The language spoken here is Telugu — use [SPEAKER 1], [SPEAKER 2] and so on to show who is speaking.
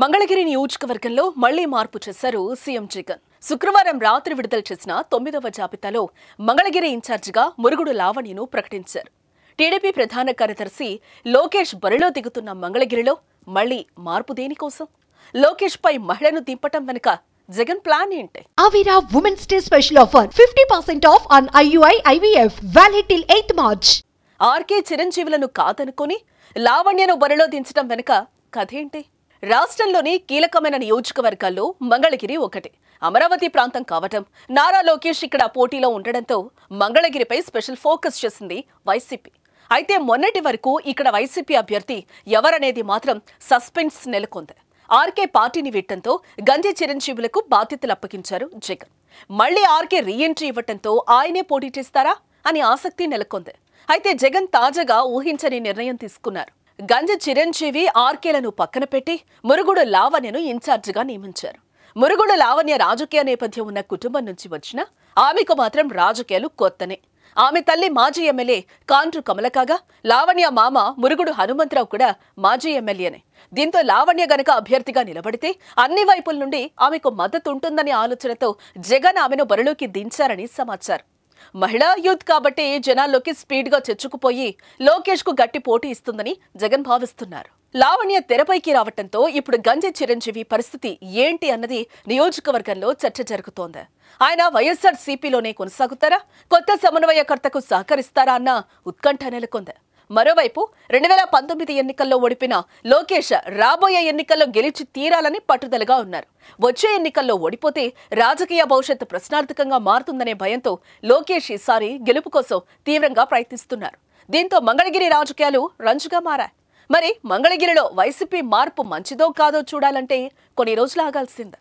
[SPEAKER 1] మంగళగిరి నియోజకవర్గంలో మళ్లీ మార్పు చేశారు సీఎం జగన్ శుక్రవారం రాత్రి విడుదల చేసిన తొమ్మిదవ జాబితాలో మంగళగిరి ఇన్ఛార్జిగా మురుగుడు లావణిను ప్రకటించారు టీడీపీ ప్రధాన కార్యదర్శి లోకేష్ బరిలో దిగుతున్న మంగళగిరిలో మళ్లీ మార్పు దేనికోసం లోకేష్ పై మహిళను దింపటం వెనుక జగన్ ప్లాన్ ఏంటి Avira women's day special offer fifty percent off on IUI IVF valid till eighth March RK చిరంజీవులను కాదనుకుని లావణ్యను బరిలో దించడం వెనుక కథ ఏంటి రాష్ట్రంలోని కీలకమైన నియోజకవర్గాల్లో మంగళగిరి ఒకటి అమరావతి ప్రాంతం కావటం నారా లోకేష్ ఇక్కడ పోటీలో ఉండడంతో మంగళగిరిపై స్పెషల్ ఫోకస్ చేసింది వైసీపీ అయితే మొన్నటి వరకు ఇక్కడ వైసీపీ అభ్యర్థి ఎవరనేది మాత్రం సస్పెన్స్ నెలకొంది ఆర్కే పార్టీని వీడటంతో గంజి చిరంజీవులకు బాధ్యతలు అప్పగించారు జగన్ మళ్లీ ఆర్కే రీఎంట్రీ ఇవ్వటంతో ఆయనే పోటీ చేస్తారా అని ఆసక్తి నెలకొంది అయితే జగన్ తాజాగా ఊహించని నిర్ణయం తీసుకున్నారు గంజ చిరంజీవి ఆర్కేలను పక్కన పెట్టి మురుగుడు లావణ్యను ఇన్ఛార్జిగా నియమించారు మురుగుడు లావణ్య రాజకీయ నేపథ్యం ఉన్న కుటుంబం నుంచి వచ్చిన ఆమెకు మాత్రం రాజకీయాలు కొత్తనే ఆమె తల్లి మాజీ ఎమ్మెల్యే కాంట్రు కమలకాగా లావణ్య మామ మురుగుడు హనుమంతరావు కూడా మాజీ ఎమ్మెల్యేనే దీంతో లావణ్య గనక అభ్యర్థిగా నిలబడితే అన్ని వైపుల నుండి ఆమెకు మద్దతు ఉంటుందనే ఆలోచనతో జగన్ ఆమెను బరిలోకి దించారని సమాచారం మహిళా యూత్ కాబట్టి జనాల్లోకి స్పీడ్ చెచ్చుకుపోయి చొచ్చుకుపోయి కు గట్టి పోటీ ఇస్తుందని జగన్ భావిస్తున్నారు లావణ్య తెరపైకి రావటంతో ఇప్పుడు గంజి చిరంజీవి పరిస్థితి ఏంటి అన్నది నియోజకవర్గంలో చర్చ జరుగుతోంది ఆయన వైఎస్ఆర్ సిపిలోనే కొనసాగుతారా కొత్త సమన్వయకర్తకు సహకరిస్తారా అన్న ఉత్కంఠ నెలకొంది మరోవైపు రెండు వేల పంతొమ్మిది ఎన్నికల్లో ఓడిపిన లోకేష్ రాబోయే ఎన్నికల్లో గెలిచి తీరాలని పట్టుదలగా ఉన్నారు వచ్చే ఎన్నికల్లో ఓడిపోతే రాజకీయ భవిష్యత్తు ప్రశ్నార్థకంగా మారుతుందనే భయంతో లోకేష్ ఈసారి గెలుపు కోసం తీవ్రంగా ప్రయత్నిస్తున్నారు దీంతో మంగళగిరి రాజకీయాలు రంజుగా మారాయి మరి మంగళగిరిలో వైసీపీ మార్పు మంచిదో కాదో చూడాలంటే కొన్ని రోజులు ఆగాల్సిందే